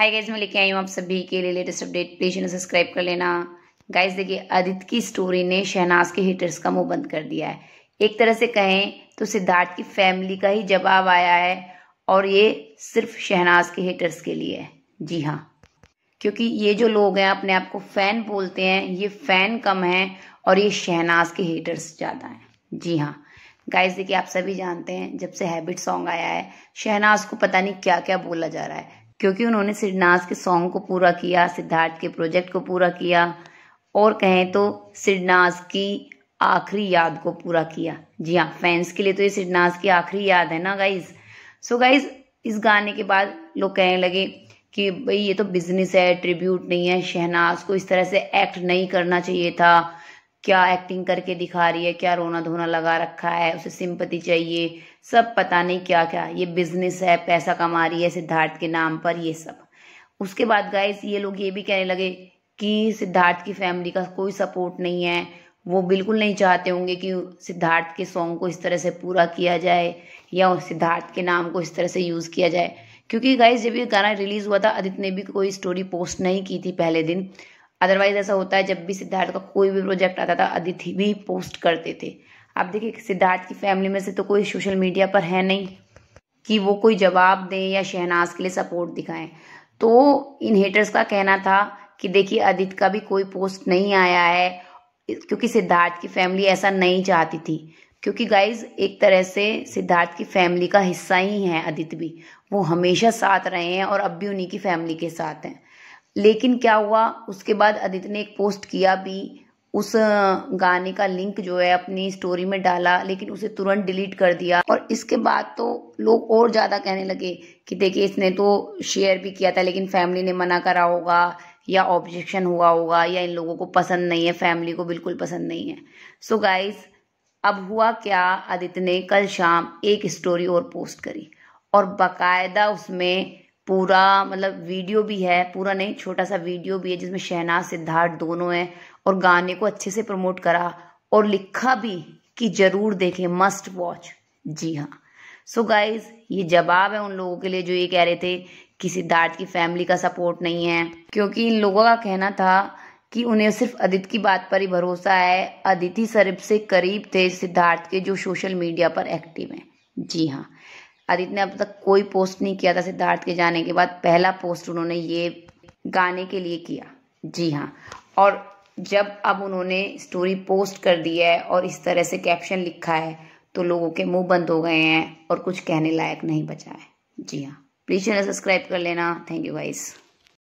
hi guys मैं लेके आई हूँ आप सभी के लिए लेटेस्ट अपडेट प्लीज इन्हें सब्सक्राइब कर लेना गाइज देखिए आदित्य की स्टोरी ने शहनाज के हिटर्स का मुंह बंद कर दिया है एक तरह से कहें तो सिद्धार्थ की फैमिली का ही जवाब आया है और ये सिर्फ शहनाज के हिटर्स के लिए है जी हाँ क्योंकि ये जो लोग हैं अपने आप को फैन बोलते हैं ये फैन कम है और ये शहनाज के हेटर्स ज़्यादा हैं जी हाँ गाइस देखिए आप सभी जानते हैं जब से हैबिट सॉन्ग आया है शहनाज को पता नहीं क्या क्या बोला जा रहा है क्योंकि उन्होंने सिडनाज के सॉन्ग को पूरा किया सिद्धार्थ के प्रोजेक्ट को पूरा किया और कहें तो सिडनाज की आखिरी याद को पूरा किया जी हाँ फैंस के लिए तो ये सिडनाज की आखिरी याद है ना गाइज सो गाइज इस गाने के बाद लोग कहने लगे कि भाई ये तो बिजनेस है ट्रिब्यूट नहीं है शहनाज को इस तरह से एक्ट नहीं करना चाहिए था क्या एक्टिंग करके दिखा रही है क्या रोना धोना लगा रखा है उसे सिंपति चाहिए सब पता नहीं क्या क्या ये बिजनेस है पैसा कमा रही है सिद्धार्थ के नाम पर ये सब उसके बाद गाइस ये लोग ये भी कहने लगे कि सिद्धार्थ की फैमिली का कोई सपोर्ट नहीं है वो बिल्कुल नहीं चाहते होंगे कि सिद्धार्थ के सॉन्ग को इस तरह से पूरा किया जाए या सिद्धार्थ के नाम को इस तरह से यूज़ किया जाए क्योंकि गाइस जब ये गाना रिलीज़ हुआ था आदित्य ने भी कोई स्टोरी पोस्ट नहीं की थी पहले दिन अदरवाइज ऐसा होता है जब भी सिद्धार्थ का कोई भी प्रोजेक्ट आता था अदिति भी पोस्ट करते थे आप देखिए सिद्धार्थ की फैमिली में से तो कोई सोशल मीडिया पर है नहीं कि वो कोई जवाब दें या शहनाज के लिए सपोर्ट दिखाएं तो इन हेटर्स का कहना था कि देखिए अदित का भी कोई पोस्ट नहीं आया है क्योंकि सिद्धार्थ की फैमिली ऐसा नहीं चाहती थी क्योंकि गाइज एक तरह से सिद्धार्थ की फैमिली का हिस्सा ही है अदित भी वो हमेशा साथ रहे हैं और अब भी उन्हीं की फैमिली के साथ हैं लेकिन क्या हुआ उसके बाद आदित्य ने एक पोस्ट किया भी उस गाने का लिंक जो है अपनी स्टोरी में डाला लेकिन उसे तुरंत डिलीट कर दिया और इसके बाद तो लोग और ज़्यादा कहने लगे कि देखिए इसने तो शेयर भी किया था लेकिन फैमिली ने मना करा होगा या ऑब्जेक्शन हुआ होगा या इन लोगों को पसंद नहीं है फैमिली को बिल्कुल पसंद नहीं है सो so गाइज अब हुआ क्या आदित्य ने कल शाम एक स्टोरी और पोस्ट करी और बाकायदा उसमें पूरा मतलब वीडियो भी है पूरा नहीं छोटा सा वीडियो भी है जिसमें शहनाज सिद्धार्थ दोनों हैं और गाने को अच्छे से प्रमोट करा और लिखा भी कि जरूर देखें मस्ट वॉच जी हाँ सो so गाइज ये जवाब है उन लोगों के लिए जो ये कह रहे थे कि सिद्धार्थ की फैमिली का सपोर्ट नहीं है क्योंकि इन लोगों का कहना था कि उन्हें सिर्फ अदित की बात पर ही भरोसा है अदिति सरब से करीब थे सिद्धार्थ के जो सोशल मीडिया पर एक्टिव हैं जी हाँ आदित्य ने अब तक कोई पोस्ट नहीं किया था सिद्धार्थ के जाने के बाद पहला पोस्ट उन्होंने ये गाने के लिए किया जी हाँ और जब अब उन्होंने स्टोरी पोस्ट कर दी है और इस तरह से कैप्शन लिखा है तो लोगों के मुंह बंद हो गए हैं और कुछ कहने लायक नहीं बचा है जी हाँ प्लीज़ चैनल सब्सक्राइब कर लेना थैंक यू गाइस